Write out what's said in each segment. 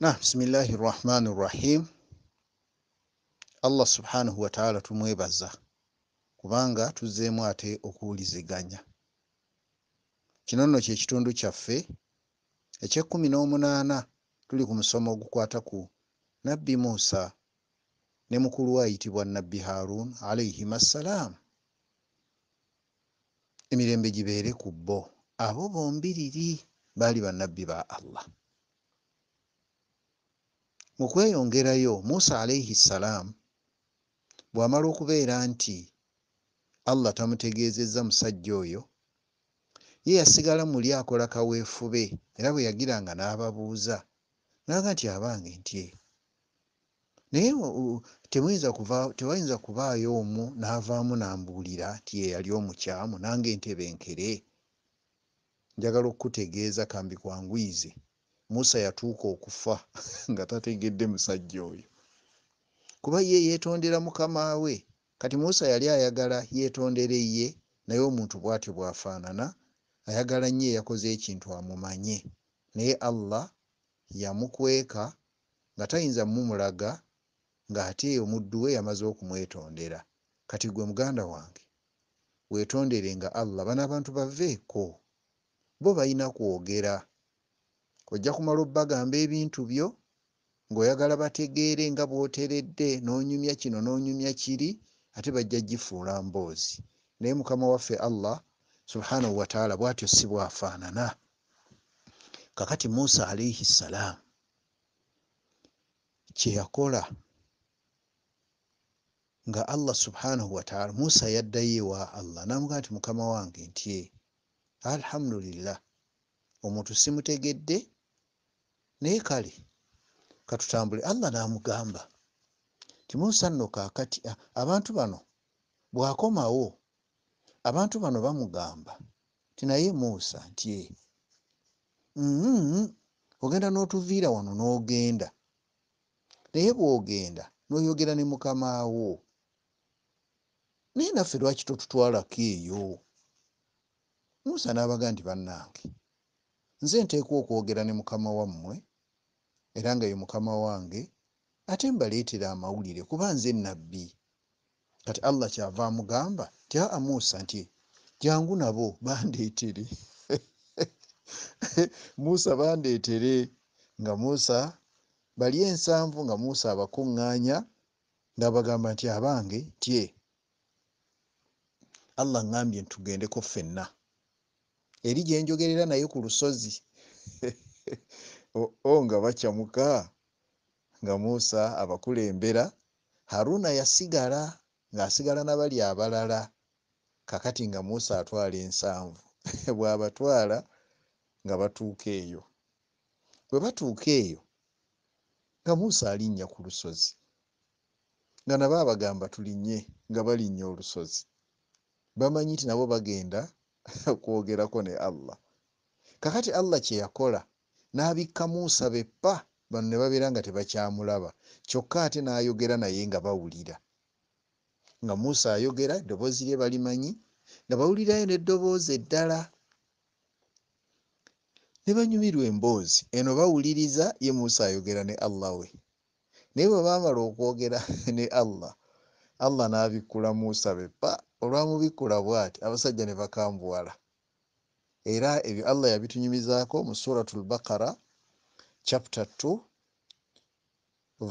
na bisimillahi rahmani rahim allah subhanahu wataala tumwebaza kubanga tuzzeemu ate okuwuliziganya kino nno kyekitundu kyaffe ekyekumi n'omunaana tuli ku musomo ogukwata ku nabbi musa ne mukulu waayitibwa nabbi harun alaihim assalaamu emirembe gibeere ku bbo abo bombiriri baali bannabbi ba allah mu kweyongerayo musa alaihi ssalaamu bw'amala okubeera nti allah tamutegeezezza musajja oyo ye yasigala muli akola kaweefube era bwe yagiranga n'ababuuza naga nti abange ntye naye tewayinza kubaayo omu n'avaamu n'ambuulira nti yeyali omukyamu nange entebenkere njagala okukutegeeza kambikwangwize musa yatuuka okufa nga tategedde musajja oyo kuba ye yeetondera mukama we kati musa yali ayagala yeetondere ye naye omuntu bwatyo bwafaanana ayagala nnyo eyakoze ekintu amumanye naye allah yamukweka nga tayinza mumulaga ng'ate omuddu we yamaze okumwetondera kati gwe muganda wange weetondere nga allah bana abantu baveeko bo balina kwogera ojja kumala obbagamba ebintu byo ng'oyagala bategeere nga bw'oteredde n'onyumya kino n'onyumya kiri ate bajja gifuula mboozi naye mukama waffe allah subhanahu wataala bw'atyo si bwafaanana kakati musa alaihi ssalaamu kyeyakola nga allah subhanahu wataala musa yaddayo ewa allah namugamba nti mukama wange ntie alhamdulillah omuntu simutegedde naye kale katutambule allah namugamba kimusanno kakati abantu bano bwakomawo abantu bano bamugamba ti naye musa ntie eh, mm-hmm, ogenda notuviira wano nogenda naye bwogenda noyogera ne mukamawo naye naffe lwaki totutwalako eyo musa n'abaga nti bannange nze nteekwa okwogera ne mukama wammwe era nga ye mukama wange ate mbaleetera amawulire kuba nze nabbi kati allah kyava amugamba jaa muusa nti jangu nabo bandeetere muusa bandeetere nga muusa bali ensanvu nga muusa abakuŋŋaanya ngaabagamba nti abange tye allah ŋambye ntugendeko ffenna eri gyenjogerera naye ku lusozi o, o, nga bakyamuka nga musa abakulembera haruna yasigala ngaasigala nabali abalala kakati nga musa atwala ensanvu bwabatwala nga batuuka eyo bwe batuuka eyo nga musa alinnya ku lusozi nga nabo abagamba tulinnye nga balinnya olusozi bamanyi nti nabo bagenda kwogerako ne allah kakati allah kyeyakola n'abikkamu nsabe pa bano ne babeera nga tebakyamulaba kyokka ate n'ayogera naye nga bawulira nga muusa ayogera eddoboozi lye balimanyi nga bawulirayo n'eddoboozi eddala ne banyumirwa emboozi eno bawuliriza ye muusa ayogera ne allah we naye bwe baamala okwogera ne allah allah n'abikkula muusa be pa olwamubikkula bw'ati abasajja ne bakambuwala era ebyo allah yabitunyumizaako mu suratul bakara chapter 2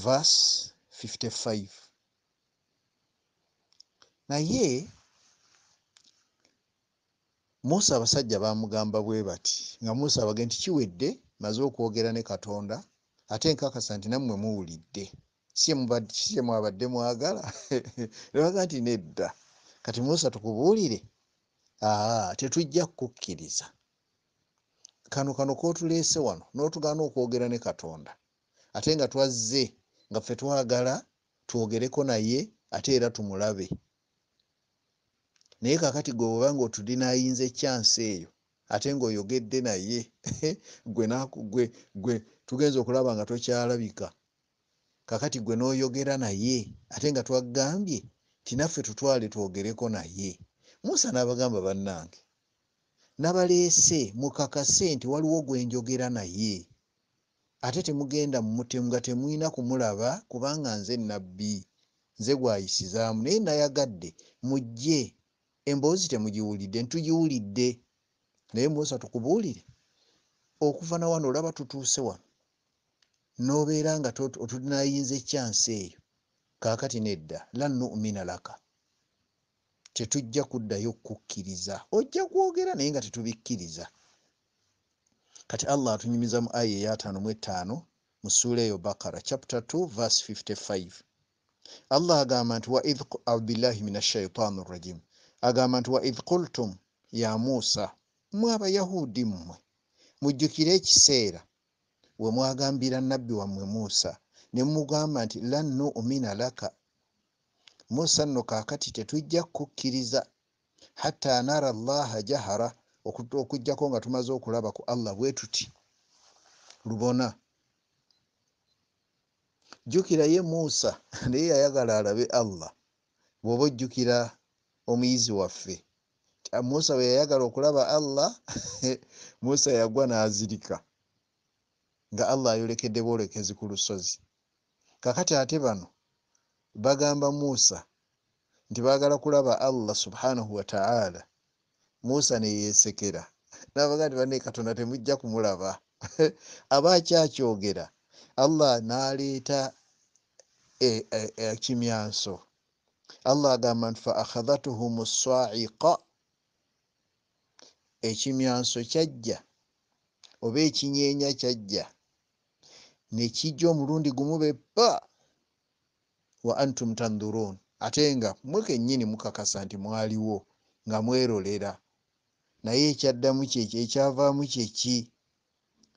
vas 55 naye musa abasajja bamugamba bwe bati nga musa abage nti kiwedde maze okwogera ne katonda ate nkakasa nti nammwe muwulidde kikye mwabadde mwagala ebaga nti nedda kati musa tukubuulire tetujja kukkiriza kano kano kootuleese wano n'otugaana okwogera ne katonda ate nga twazze nga ffe twagala twogereko naye ate era tumulabe naye kakati gwe oba nga otudina ayinza ekyansi eyo ate ngaoyogedde naye gwe gwe gwe tugenza okulaba nga tokyalabika kakati gwe n'oyogera naye ate nga twagambye tinaffe tutwale twogereko naye musa n'abagamba bannange nabaleese mukakase nti waliwo gwe njogera naye ate temugenda mumutemu nga temwina kumulaba kubanga nze nabbi nze gwayisizaamu naye nayagadde mujje emboozi temugiwulidde ntugiwulidde naye musa tukubuulire okuva na wano olaba tutuuse wano nobeera nga otunayinza ekyansi eyo kaakati nedda lannu umina laka tetujja kuddayo kukkiriza ojja kwogera naye nga tetubikkiriza kati allah atunyumiza mu aya eyaatano mu etaano mu suula eyo bakara chapta 2 vs 55 allah agamba nti abdullahi min ashaitaani rrajim agamba nti waidh kultum ya musa mwe abayahudi mmwe mujjukire ekiseera we mwagambira nabbi wammwe musa ne mugamba nti lan nuumina laka musa nno kakati tetujja kukkiriza hatta nara llaha jahara okujjako nga tumaze okulaba ku allah bwe tuti lubona jjukira ye musa naye yayagala alabe allah bwoba ojjukira omuyizi waffe musa bwe yayagala okulaba allah musa yagwa nazirika nga allah ayolekedde bwolekezi ku lusozi kakati ate bano bagamba musa nti bagala kulaba allah subhanahu wataala musa neyesekera nabagamba ti bane katonda temujja kumulaba aba kyakyogera allah naleeta ekimyanso e, e, allah agamba nti faakhadhatuhum swaica ekimyanso kyajja oba ekinyeenya kyajja nekijja omulundi gumu beppa wa antum tandhurun ate nga mwekennyini mukakasa nti mwaliwo nga mwerolera naye ekyaddamu kyekyo ekyavaamu kyeki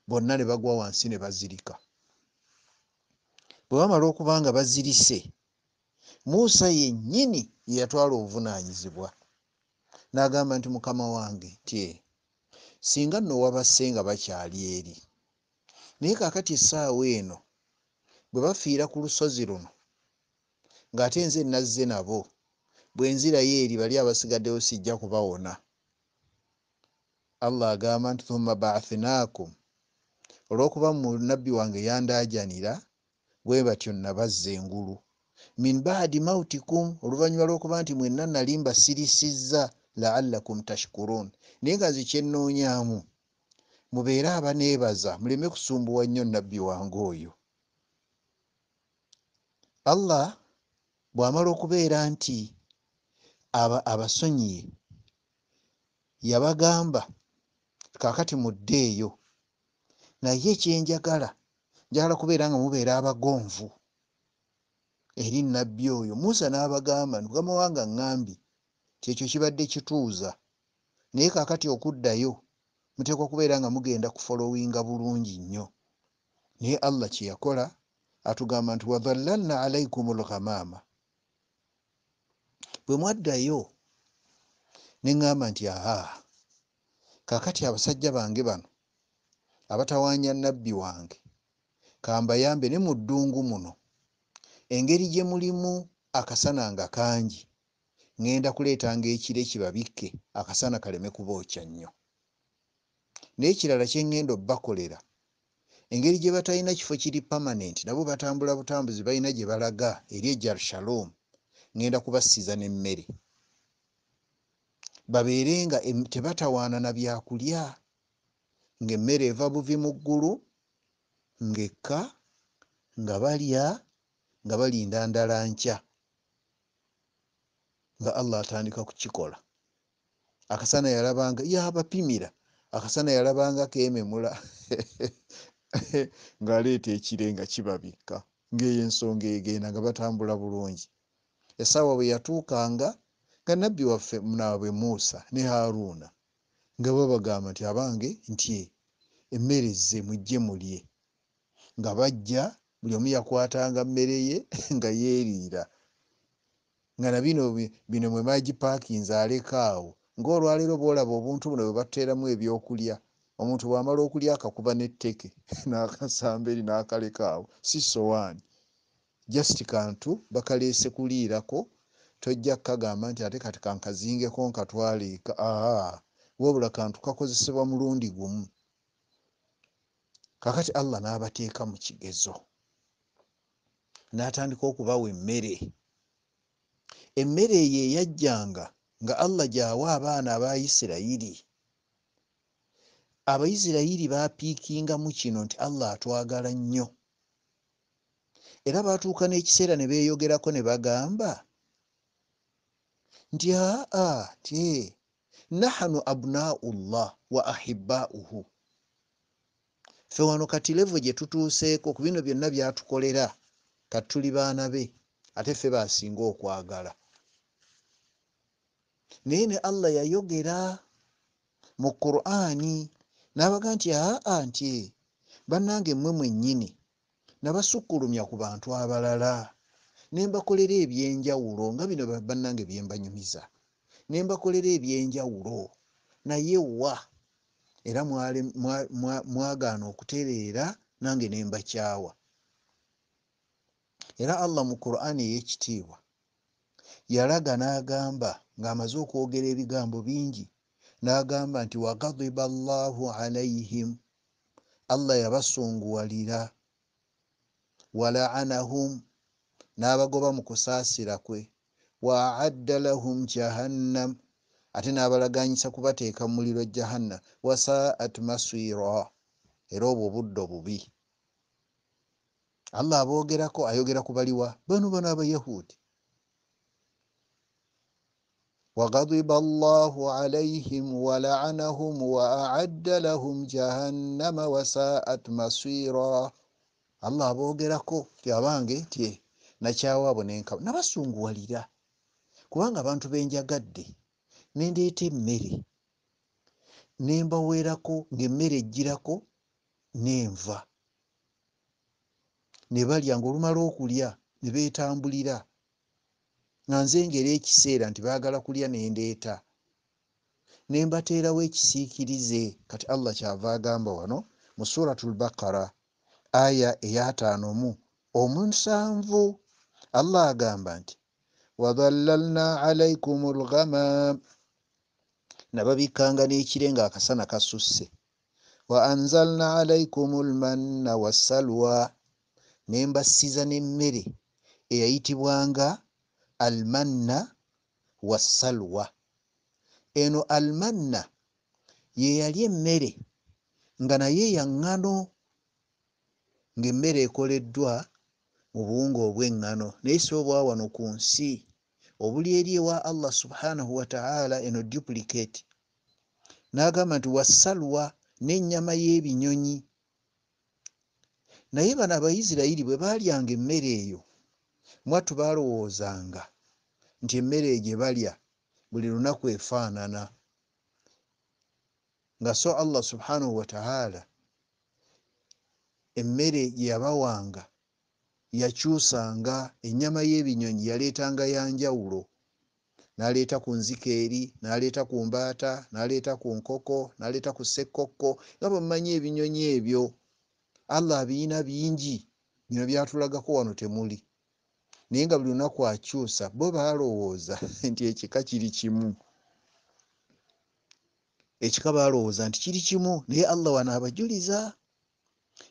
bonna ne bagwa wansi ne bazirika bwe bamala okuba nga bazirise muusa yennyini yeyatwala obuvunaanyizibwa n'agamba nti mukama wange tye eh, singa nowabasse nga bakyali eri naye kaakati essaawa eno bwe bafiira ku lusozi luno ng'ate nze nazze nabo bwenzirayo eri bali abasigaddewo sijja kubawona allah agamba nti thumma baathinakum olwokuba munabbi wange yandajanira bwe batyo nabazza engulu min badi mautikum oluvannyuma lwokuba nti mwenna nali mbasirisizza laallakum tashkurun naye nga nze kyenoonyamu mubeere abaneebaza muleme kusumbuwa nnyo nabbi wange oyo allah bw'amala okubeera nti abasonyiye yabagamba kaakati muddeeyo naye ekyenjagala njagala kubeera nga mubeera abagonvu eri nnabbi oyo musa n'abagamba nugamawanga ŋŋambi ti ekyo kibadde kituuza naye kaakati okuddayo muteekwa okubeera nga mugenda kufolowinga bulungi nnyo naye allah kye yakola atugamba nti wadhallalna alaikum lghamaama bwe mwaddayo ne ŋŋamba nti aa kakati abasajja bange bano abatawaanya nabbi wange kambayambe ne mu ddungu muno engeri gye mulimu akasana nga kangi ŋŋenda kuleetanga ekire kibabikke akasana kaleme kubookya nnyo naye kirala kye ŋŋenda obbakolera engeri gye batalina kifo kiri pamanenti nabo batambula butambuzi balina gye balaga eri ejjarushalomu ŋenda kubasiza nemmere babeere nga tebatawaanana byakulya ngaemmere eva buvi mu ggulu ngaekka nga balya nga balinda ndala nkya nga allah atandika kukikola akasana yalabanga yabapimira akasana yalabanga kememula ngaaleeta ekire nga kibabikka ngaeyo ensonga egenda nga batambula bulungi esawa bwe yatuukanga nga nabbi waffe munaabwe muusa ne haruuna nga babagamba nti abange nti emmere ze mujje mulye nga bajja buli omu yakwatanga mmere ye nga yeeriira nga na bino bino mwemagipaakinze aleka awo ngaolwaleero baolaba obuntu buno bwe batteeramu ebyokulya omuntu bwamala okulya akakuba netteke nakasamba eri nakaleka awo si sowaani jasiti kantu bakaleese kuliirako tojja kkagamba nti ate kati kankazingeko nkatwaleeka aa wabula kantu kakozesebwa mulundi gumu kakati allah n'abateeka mu kigezo n'atandika okubawa emmere emmere eyo eyajjanga nga allah gyawa abaana aba isirayiri abaisirayiri bapiikinga mu kino nti allah atwagala nnyo era batuuka n'ekiseera ne beeyogerako ne bagamba nti aa ti nahanu abnaullah wa ahibauhu ffe wano kati levo gye tutuuseeko ku bino byonna byatukolera katuli baana be ate ffe basinga okwagala naye ne allah yayogera mu qurani n'abaga nti aa nti bannange mmwe mwennyini nabasukkulumya ku bantu abalala ne mbakolera ebyenjawulo nga bino bannange byembanyumiza ne mbakolera ebyenjawulo naye wa era mwagaana okutereera nange ne mbakyawa era allah mu qurani ey'ekitiibwa yalaga n'agamba ng'amaze okwogera ebigambo bingi n'agamba nti wagadiba allahu alaihim allah yabasunguwalira walaanahum n'abagoba mu kusaasira kwe waadda lahum jahannam ate n'abalaganyisa kubateeka mu muliro jahanna wasaat masira era obwo obudde obubi allah aboogerako ayogera ku baliwa bano bano abayahuudi وغضب الله عليهم ولعنهم وأعد jahannama جهنم وساءت مصيرا allah aboogerako ti abange tye eh, nakyawaabo nenkaba nabasunguwalira kubanga abantu benjagadde nendeeta emmere nembaweerako ngaemmere ejjirako nenva ne balya ngaolumala okulya ne beetambulira nga nze ngeri ekiseera nti baagala kulya nendeeta nembateerawo ekisiikirize kati allah kyava agamba wano mu suratul bakara aya eyataano mu omusanvu allah agamba nti wadhallalna alaikum lghamam nababikkanga n'ekire nga akasana kasusse wa anzalna alaikum lmanna wasalwa ne mbasiza n'emmere eyayitibwanga almanna wasalwa eno almanna yeyali emmere nga naye yaŋŋano ng'emmere ekoleddwa mu buwunga obw'eŋŋano naye siobwa wano ku nsi obuli eri ewa allah subhanahu wataala eno duplicate n'agamba nti wasalwa n'ennyama y'ebinyonyi naye bano abaisirairi bwe baalyanga emmere eyo mwattu baalowoozanga nti emmere eyo gye balya buli lunaku efaanana nga so allah subhanahu wataala emmere gyeyabawanga yakyusanga ennyama y'ebinyonyi yaleetanga yanjawulo n'aleeta ku nzika eri n'aleeta ku mbaata n'aleeta ku nkoko n'aleeta ku ssekkokko nga bamanyi ebinyonyi ebyo allah abiyina bingi bino byatulagako wano temuli naye nga buli lunaku akyusa bo baalowooza nti ekika kiri kimu ekika baalowooza nti kiri kimu naye allah wano abajuliza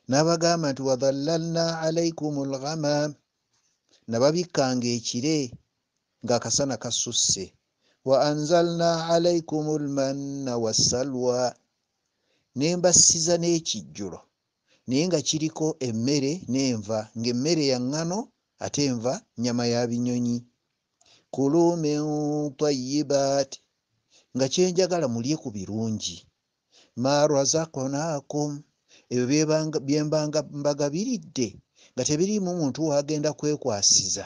n'abagamba nti wadhalalna alaikum lghamam nababikkanga ekire ng'akasana kasusse wa anzalna alaikum lmanna wasalwa nembasiza n'ekijjulo naye nga kiriko emmere n'enva ng'emmere ya ŋŋano ate enva nnyama ya binyonyi kulu min tayibat nga kyenjagala mulye ku birungi ma razaknakum ebyo byembanga mbagabiridde nga tebiriimu muntu wagenda kwekwasiza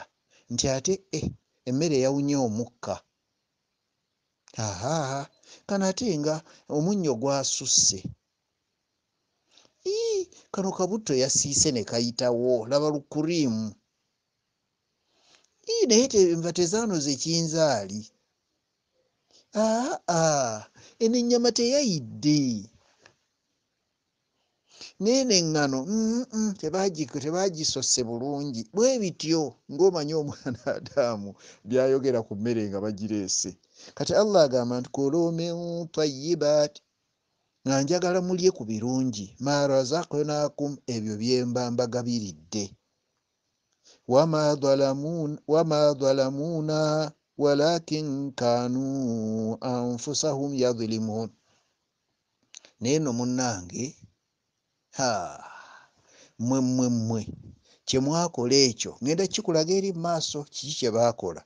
nti ate e emmere yawunye omukka aha kano ate nga omunnyo gwasusse ii kano kabuto yasiise ne kayitawo laba lukuriimu ii naye tenva tezaano zekinzaali aa enennyama teyayidde naye neŋŋano tebagisose bulungi bwe bityo ng'omanyi omwana adaamu byayogera ku mmere nga bagireese kati allah agamba nti kulu min tayibaat nga njagala mulye ku birungi ma razaknakum ebyo byembambagabiridde wama dhalamuuna walakin kanu anfusahum yadhulimuun naye nomunnange mwe mwe mwe kye mwakola ekyo ŋenda kikulaga eri maaso kiki kye baakola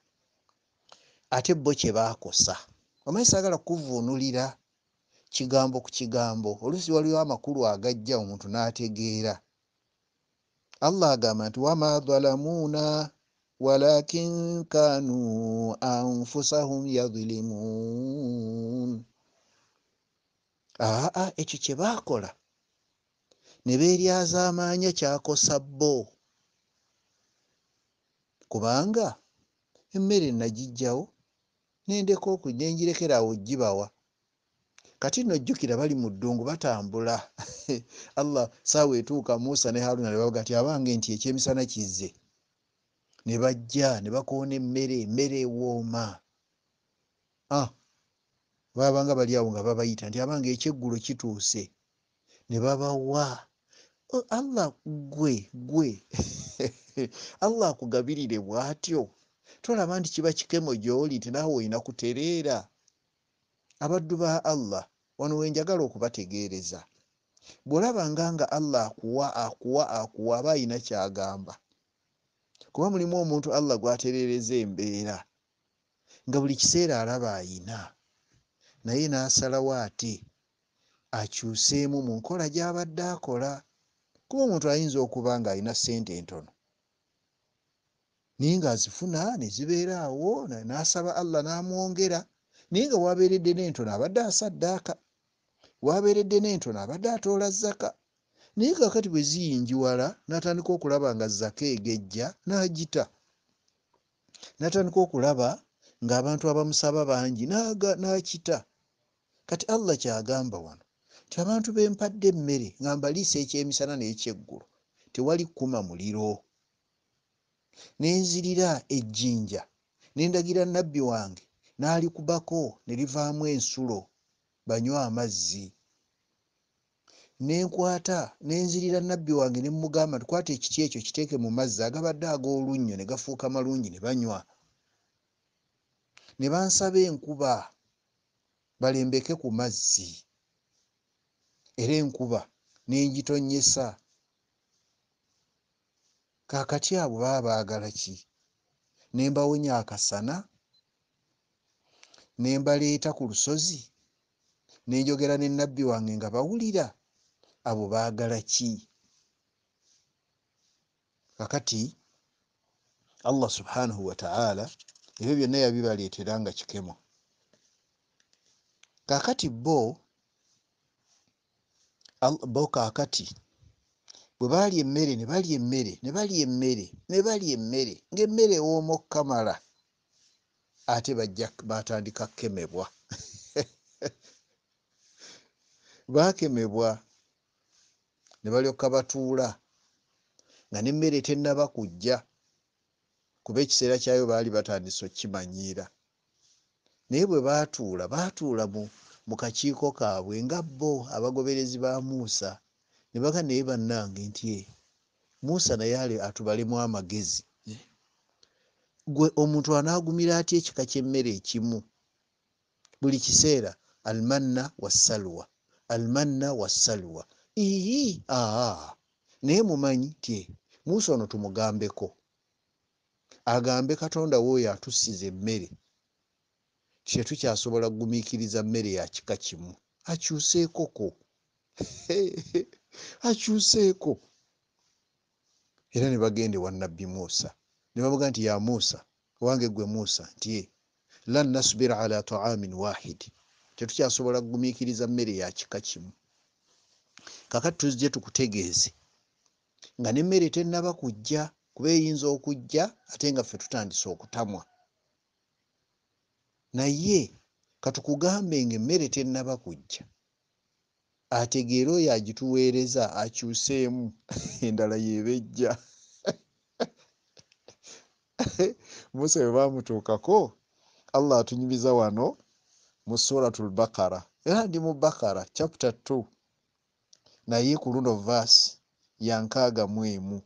ate bo kye baakosa omanyi saagala kuvuunulira kigambo ku kigambo oluusi waliwo amakulu agajja omuntu n'ategeera allah agamba nti wama dhalamuuna walakin kanu anfusahum yadhulimuun aa ekyo kye baakola ne beeryaza amaanya kyakosa bbo kubanga emmere nagijjawo nendeka oku nenjirekeraawo gibawa kati no jjukira bali mu ddungu batambula allah saawa etuuka musa ne haruna nebavuga ti abange nti ekyemisana kize ne bajja ne bakoona emmere emmere ewooma ah, baabanga bali awo nga babayita nti abange ekyeggulo kituuse ne babawa allah gwe gwe allah akugabirire bwatyo tolaba nti kiba kikemo gyoli nti naawe olina kutereera abaddu ba allah wano wenjagala okubategeereza bwolabanga nga allah akuwa akuwa akuwa aba ayina kyagamba kuba mulimu omuntu allah gwaterereza embeera nga buli kiseera alaba ayina naye n'asalawo ate akyuseemu mu nkola gy'abadde akola kuba omuntu ayinza okuba ngaalina sente entono naye ngaazifuna nezibeera awo n'asaba allah n'amwongera naye nga waabeeredde n'entono abadde asaddaaka waabeeredde n'entono abadde atoola zaka naye kakati bwe ziyinjiwala n'atandika okulaba nga zaka egejja n'agita n'atandika okulaba ng'abantu abamusaba bangi n'akita kati allah kyagamba wano nti abantu bempadde emmere ngamba liisa ekyemisana nekyeggulo tewali kkuma muliro nenzirira ejjinja nendagira nabbi wange n'alikubako ne livaamu ensulo banywa amazzi nenkwata nenzirira nabbi wange ne mugamba tukwata ekiti ekyo kiteeke mu mazzi agabadde ag'olunnyo ne gafuuka malungi ne banywa ne bansaba enkuba balembeke ku mazzi era enkuba nengitonyesa kakaty abo baba baagala ki nembawonya akasana nembaleeta ku lusozi nenjogera nenabbi wange nga bawulira abo baagala ki kakati allah subhanahu wataala ebyo byonna yabibaleetera nga kikemo kakati bo bo kaakati bwe baalya emmere ne balya emmere ne balya emmere ne balya emmere ng'emmere ewooma okukamala ate bajja batandika kukemebwa baakemebwa ne balyokka batuula nga n'emmere tennaba kujja kuba ekiseera kyayo baali batandise okkimanyiira naye bwe baatuula baatuula mu mu kakiiko kaabwe nga bo abagoberezi ba muusa ne baga naye bannange nti eh, muusa naye ali atubalemu amagezi gwe omuntu anaagumira atya ekika kyemmere ekimu buli kiseera almanna wasalwa almanna wasalwa ii aa naye mumanyi ti eh, muusa ono tumugambeko agambe katonda weoyo atussiza emmere kyetukyasobola gumiikiriza mmere yakika kimu akyuseekoko akyuseeko era ne bagende wanabbi muusa ne bamuga nti ya muusa owange gwe muusa nti lan nasbira ala taamin wahidi tetukyasobola gumiikiriza mmere yakika kimu kaka tuzje tukutegeeze nga nemmere tenaba kujja kuba eyinza okujja ate nga ffe tutandisa okutamwa naye katukugambe nga emmere tennaba kujja ategeere oyo agituweereza akyuseemu endala yeebejja musa bwe baamutuukako allah atunyumiza wano mu suratul bakara era ndi mu bakara chapta 2 naye ku luno vasi yankaaga mu emu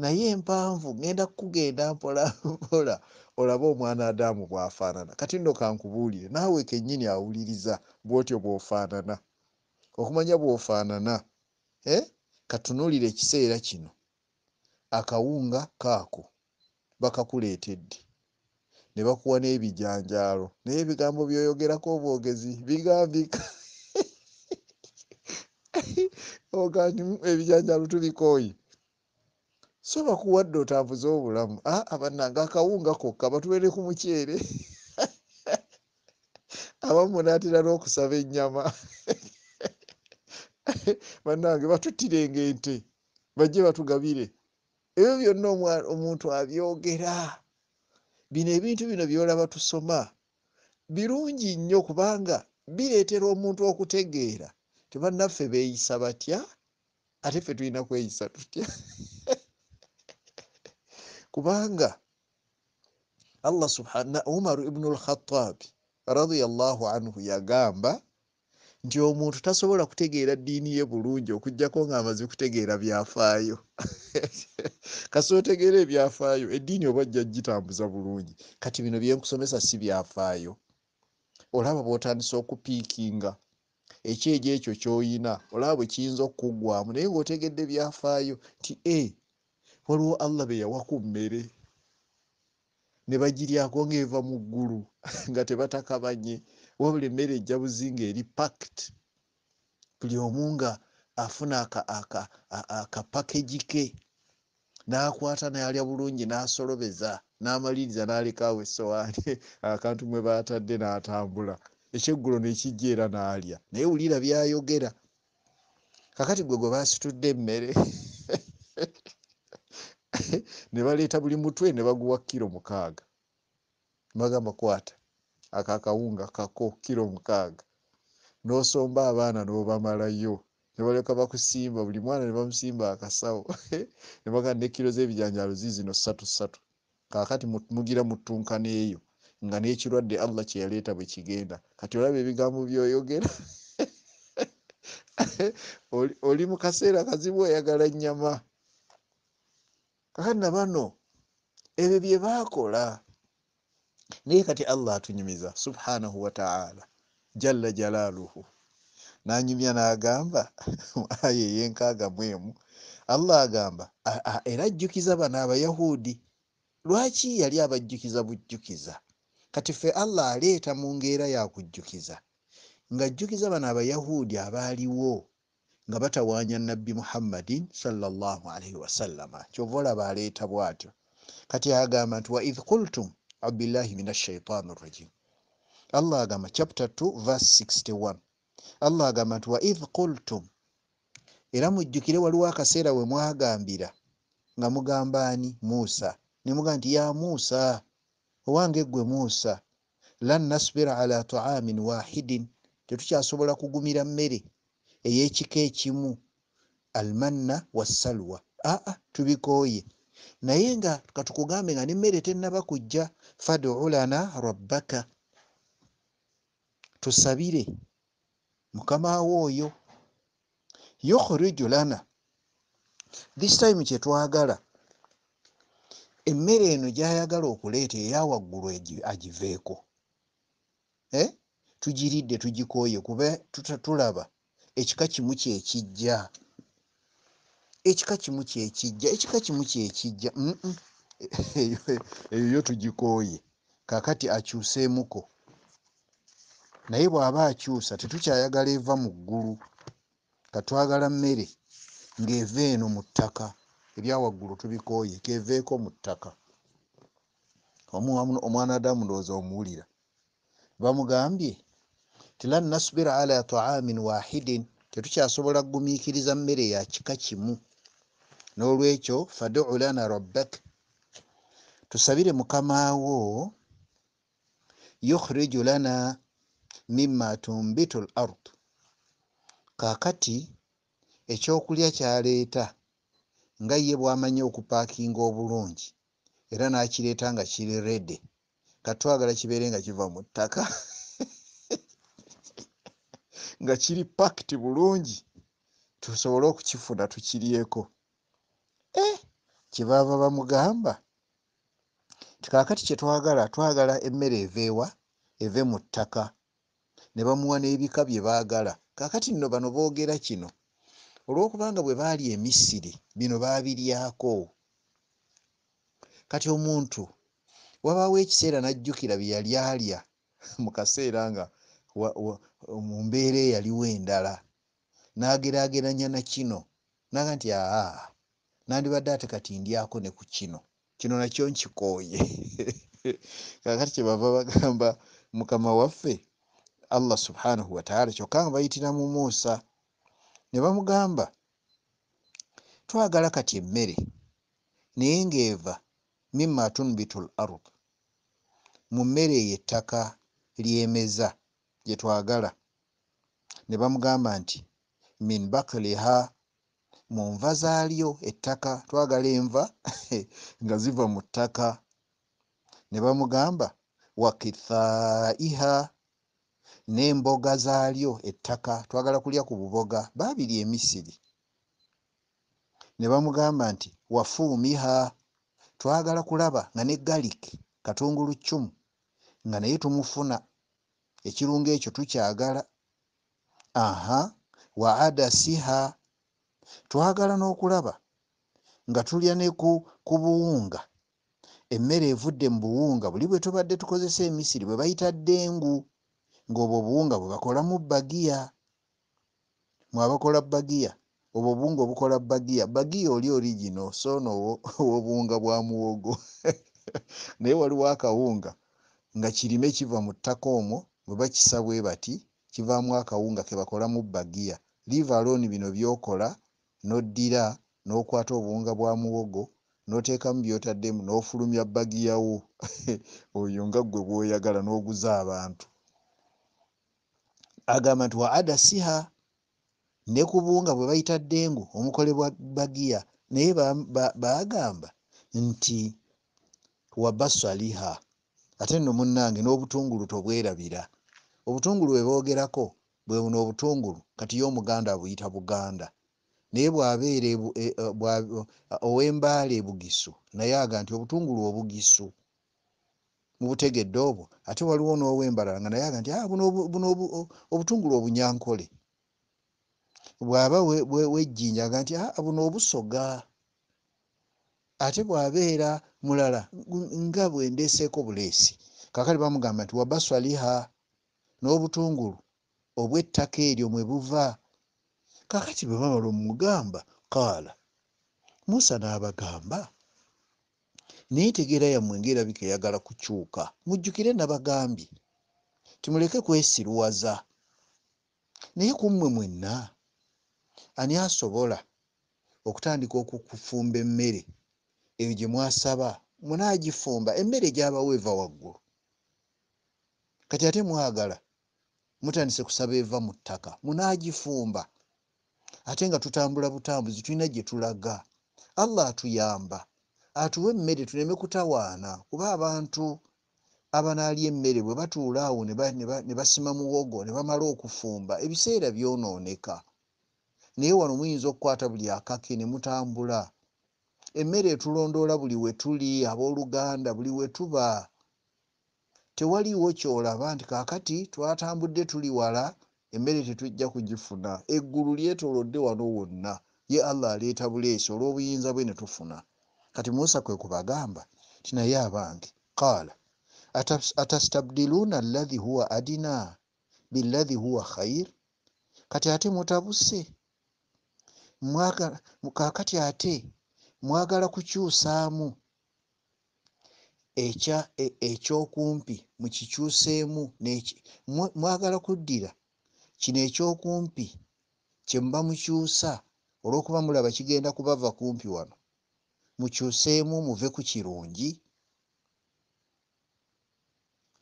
naye empanvu ŋenda kukugenda mpolampola olabe omwana adaamu bw'afaanana kati nno kankubuulire naawe kennyini awuliriza bw'otyo bw'ofaanana okumanya bw'ofaanana eh? katunuulira ekiseera kino akawunga kaako bakakuleetedde ne bakuwa n'ebijanjaalo naye ebigambo by'oyogerako obwogezi bigambika oganyu ebijanjaalo tubikooye so bakuwadde otambuze obulamu ah, abananga akawunga kokka batubere ku mukyere abamunaatera n'okusaba ennyama banange batutirenga ente bajje batugabire ebyo byonna omuntu abyogera bino ebintu bino byolaba tusoma birungi nnyo kubanga bireetera omuntu okutegeera tebannaffe beeyisa batya ate ffe tulina kweyisa tutya kubanga allah subhana umaru ibnu lkhatabi radiallahu anhu yagamba nti omuntu tasobola kutegeera ddiini ye bulungi okugjako ngaamaze kutegeera byafaayo kasi otegeera ebyafaayo eddiini oba jja gitambuza bulungi kati bino byenkusomesa si byafaayo olaba bwotandisa okupiikinga ekyejo ekyo kyoyina olaba bwe kiyinza okukuggwamu naye ngaotegedde byafaayo nti eh, waliwo allah beyawa ku mmere ne bagiryako ngaeva mu ggulu nga tebatakabanye wabula emmere ejja buzinga eri pact buli omu nga afuna akapakagi ke n'akwata nalya bulungi n'asolobeza n'amaliriza n'alekaawo essowaani akantu mwe batadde n'atambula ekyeggulo nekijja era n'alya naye wulira byayogera kakati gwe gwe basitudde emmere ne baleeta buli mutwe ne baguwa kiro mukaaga bagamba kwata akakawunga kako kiro mukaaga n'osomba abaana n'obamalayo nebaleka bakusimba buli mwana nebamusimba akasawo nebagaa nekiro zebijanjalo zizino satu satu kakati mugira mutunkana eyo nga nekirwadde allah kyeyaleeta bwekigenda kati olaba ebigambo byoyogera oli mukaseera kazibu oyagala nyama kakatina bano ebyo byebakola naye kati allah atunyumiza subhanahu wataala jalla jalaaluhu nanyumya nagamba aye yenkaaga mwemu allah agamba era ajjukiza bano abayahudi lwaki yali abajjukiza bujjukiza kati fe allah aleeta mu ngeera yakujjukiza ngaajjukiza bano abayahudi abaaliwo nga batawaanya nabbi muhammadin salllahu alaihi wasallama kyova olaba aleeta bw'atyo kati agamba nti waidh kultum abillahi min ashaitaani rajim allah agamba chapter 2 verse 61 allah agamba nti waidh kultum era mujjukire waliwo akaseera we mwagambira nga mugamba musa ne mugamba nti ya musa owange gwe musa lan nasbira ala taamin wahidin tetukyasobola kugumira mmere ey'ekika ekimu almanna wassalwa aa tubikooye naye nga katukugambe nga nemmere tennaba kujja fadu lana rabbaka tusabire mukamawo oyo yukhriju lana this time kyetwagala emmere eno gyayagala okuleeta eyawaggulu agiveeko eh? tugiridde tugikooye kuba tulaba ekika kimu kyekijja ekika kimu kyekijja ekika kimu kyekijja eyo yo tugikooye kakati akyuseemuko naye bw'aba akyusa tetukyayagala eva mu ggulu katwagala mmere ng'eva eno mu ttaka ebyawaggulu tubikooye keeveeko mu ttaka omwana adamu ndowooza omuwulira bamugambye tilan nasbira ala taamin wahidin tetukyasobola kugumiikiriza mmere ya kika kimu n'olwekyo fadu lana rabbak tusabire mukamaawo yukhriju lana mima tumbitu l ard kaakati ekyokulya kyaleeta nga ye bwamanyi okupaakinga obulungi era n'akireeta nga kiri rede katwagala kibeere nga kiva mu ttaka nga kiri pakiti bulungi tusobole okukifuna tukiryeko e kyebaava bamugamba tikakati kyetwagala twagala emmere eveewa eve mu ttaka ne bamuwa n'ebika bye baagala kakati nno bano boogera kino olw'okubanga bwe baali emisiri bino baabiryako kati omuntu wabaawo ekiseera n'ajjukira bye yali alya mu kaseera nga mu mbeera eyaliwo endala nageraageranya na kino naga nti aa nandibadde ate kati ndyako ne ku kino kino nakyo nkikooye kakati kyebava bagamba mukama waffe allah subhanahu wataala kyokka nga bayitira mu muusa ne bamugamba twagala kati emmere naye ngaeva mimma tunbitu l ard mu mmere eyo ettaka lyemeza gye twagala ne bamugamba nti min bakliha mu nva zaalyo ettaka twagala enva nga ziva mu ttaka ne bamugamba wa kithaiha n'emboga zaalyo ettaka twagala kulya ku buboga baabiri emisiri ne bamugamba nti wafuumiha twagala kulaba nga ne galiki katungulu kcumu nga naye tumufuna ekirungo ekyo tukyagala aha wa ada siha twagala n'okulaba nga tulya ne ku buwunga emmere evudde mu buwunga buli bwe tubadde tukozesa emisiri bwe bayita ddengu ng'obwo obuwunga bwe bakolamu bagiya mwabakola bagiya obwo obuwunga obukola bagiya bagiya oli oli gino so noowobuwunga bwa muwogo naye waliwo akawunga nga kirime kiva mu ttaka omwo bwe bakisa bwe bati kivaamu akawunga ke bakolamu bagiya liva looni bino by'okola n'oddira n'okwata obuwunga bwa muwogo n'oteekamu by'otaddemu n'ofulumya bagiyawo oyo nga ggwe bw'oyagala n'oguza abantu agamba nti wa ada siha ne ku buwunga bwe bayita ddengu omukole bwa bagiya naye baagamba nti wabaswaliha ate nno munnange n'obutungulu tobwerabira obutungulu bwebogerako bwe buno obutungulu kati ye omuganda abuyita buganda naye bwabeera e e, e, owembaala ebugisu naye aga nti obutungulu obugisu mubutegedde obwo ate waliwo n'owembalala nga naye aga nti ah, buno obutungulu obunyankole bwaba wejjinja aga nti ah, buno obusoga ate bwabeera mulala nga bwendeeseeko buleesi kakali bamugamba nti wabaswaliha n'obutungulu obwettaka eryo mwe buva kakati bwe babala omugamba kaala musa n'abagamba naye tegeera yammwe ngaerabika eyagala kukyuka mujjukire nabagambye timuleke kwesirwaza naye kummwe mwenna ani asobola okutandika okukufumba emmere eyo gye mwasaba munaagifumba emmere gyabawa eva waggulu kati ate mwagala mutandise kusaba eva mu ttaka munagifumba ate nga tutambula butambuzi tulina gye tulaga allah atuyamba atuwe emmere tuleme kutawaana kuba abantu abanaalya emmere bwe batuula awo ne basima muwogo ne bamala okufumba ebiseera byonooneka naye wano muyinza okukwata buli akake ne mutambula emmere etulondoola buli we tuli abooluganda buli we tuba tewaliiwo kyolaba nti kaakati twatambudde tuli wala emmere tetujja kugifuna eggulu lyetolodde wano wonna ye allah aleeta buleesi olw'obuyinza bwe ne tufuna kati musa kwe kubagamba ti naye abange qaala atastabdiluuna allahi huwa adina billahi huwa khair kati ate mutabuse kaakati ate mwagala kukyusaamu ekya e, ekyokumpi mukikyuseemu mwagala kuddira kino ekyokumpi kyemuba mukyusa olwokuba mulaba kigenda kubava kumpi wano mukyuseemu muve ku kirungi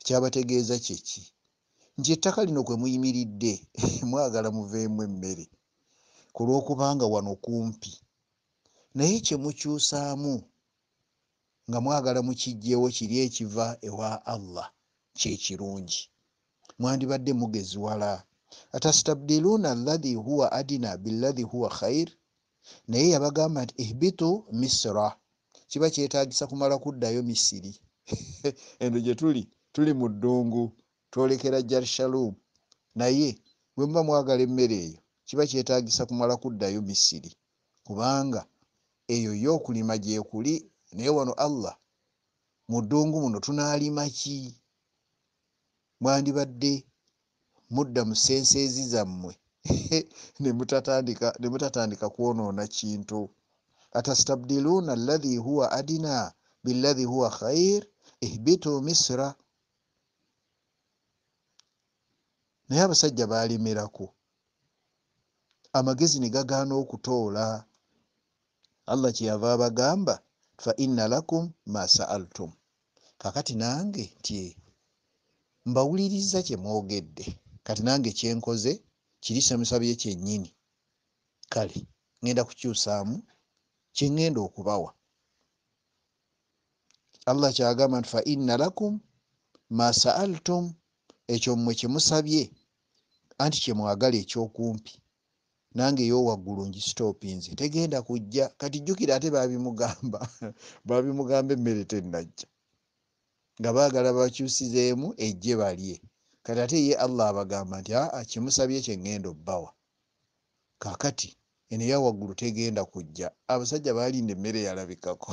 kyabategeeza kyeki nti ettaka lino kwe muyimiridde mwagala muveemu emmere ku lwokubanga wano kumpi naye kyemukyusaamu nga mwagala mukijjewo kiri ekiva ewa allah kyekirungi mwandibadde mugeziwala atastabdiluna allahi huwa adina billahi huwa khair naye yabagamba nti ihbitu misra kiba kyetagisa kumala kuddayo misiri endo gyetuli tuli mu ddungu twolekera jarshalum naye bwe muba mwagala emmere eyo kiba kyetagisa kumala kuddayo misiri kubanga eyo yo okulima gyekuli naye wano allah mu ddungu muno tunaalimaki mwandibadde mudda mu senseezi zammwe ne mutatandika kwonoona kintu atastabdiluuna allahi huwa adina billahi huwa khair ihbitu misira naye abasajja baalemerako amagezi ne gagaana okutoola allah kyeyava abagamba fa inna lakum ma saaltum kakati nange ti mbawuliriza kye mwogedde kati nange kyenkoze kiri somesa bye kyennyini kale ŋŋenda kukyusaamu kyeŋŋenda okubawa allah kyagamba nti fa inna lakum ma saaltum ekyo mmwe kyemusabye anti kyemwagala ekyokumpi nange eyowaggulu ngisitoopinze tegenda kujja kati jjukira ate babimugamba babimugamba emmere tennajja nga baagala bakyusizeemu ejje balye kati ate ye allah abagamba nti aa kimusabye kyeŋŋenda obbawa kakati eneya waggulu tegenda kujja abasajja baalinda emmere yalabikako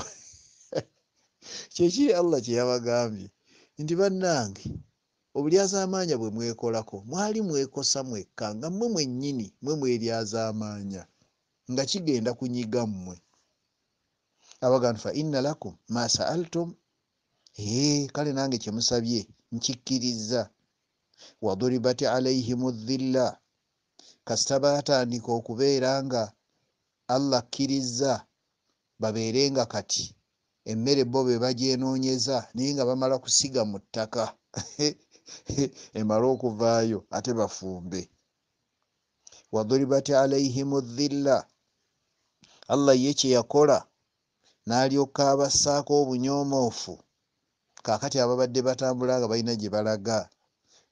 kyekiri allah kyeyabagambye nti bannange obulyazaamaanya bwe mwekolako mwali mwekosa mwekka nga mmwe mwennyini mmwe mweryazaamaanya nga kigenda kunyiga mmwe abagantu faina lakum masaaltum ee kale nange kyemusabye nkikkiriza waduribat alaihim dhilla kasita baatandika okubeera nga allah kkiriza babeerenga kati emmere bo be bagyenoonyeza naye nga bamala kusiga mu ttaka emale okuvaayo ate bafumbe wadribati alaihim dhilla allah ye kyeyakola n'alyoka abassaako obunyomoofu kakati ababadde batambula nga balina gye balaga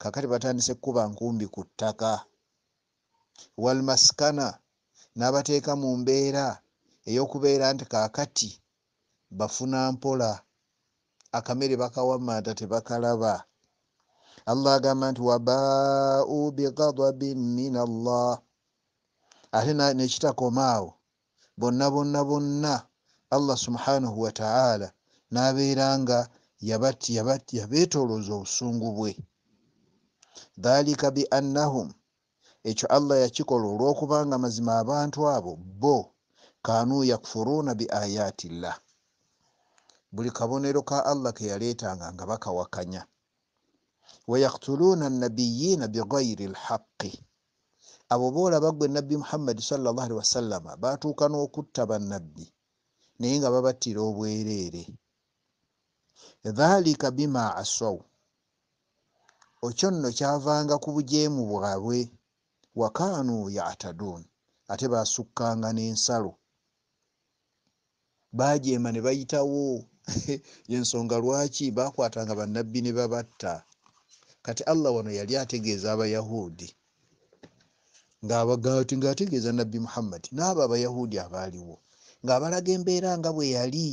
kakati batandise kkuba nkumbi ku ttaka walmaskana n'abateeka mu mbeera ey'okubeera nti kakati bafuna mpola akamere bakawamanta tebakalaba allah agamba nti wabaau bigadabin min allah ate nekitakoma awo bonna bonna bonna allah subhanahu wataala nabeera nga yabeetolooza obusungu bwe dhalika biannahum ekyo allah yakikola olwokubanga mazima abantu abo bo kanu yakfuruuna biayatillah buli kabonero ka allah keyaleetanga nga bakawakanya wayaktuluna nabiyina bigairi lhaqi abo boolabagwa enabbi muhammadi salllahali wasallama batuuka n'okutta bannabbi naye nga babattira obwereere dhalika bima aswau ekyo nno kyavanga ku bujeemu bwabwe wakanu yatadun ate basukkanga n'ensalo bajeema ne bayitawo yensonga lwaki bakwatanga bannabbi ne babatta kati allah wano yali ategeeza abayahudi ngategeeza nabbi muhammad naabo abayahudi abaaliwo ngaabalaga embeera nga bwe yali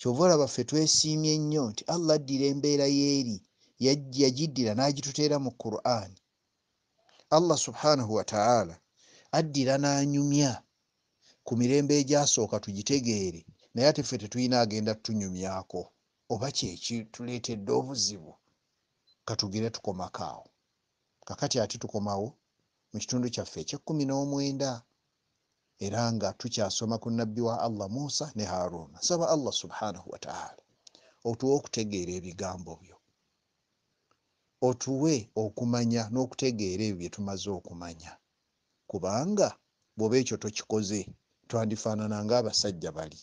kyova olabaffe twesiimye nnyo nti allah addira embeera yeeri yagiddira n'agituteera mu quran allah subhanahu wataala addira n'anyumya ku mirembe egyasooka tugitegeere naye ate ffe tetulina agenda tutunyumyako oba kyekituleetedde obuzibu katugire tukomakaawo kakati ate tukomawo mu kitundu kyaffe ekyekumi n'omwenda era nga tukyasoma ku nabbi wa allah musa ne haruna nsaba allah subhanahu wataala otuwe okutegeera ebigambo byo otuwe okumanya n'okutegeera ebyo byetumaze okumanya kubanga bwoba ekyo tokikoze twandifaanana ngaabasajja bali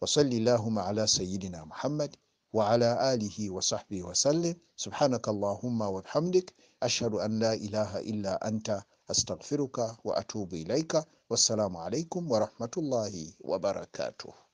wasalli llahuma ala sayidina muhammadi وعلى آله وصحبه وسلم سبحانك اللهم وبحمدك أشهد أن لا إله إلا أنت أستغفرك وأتوب إليك والسلام عليكم ورحمة الله وبركاته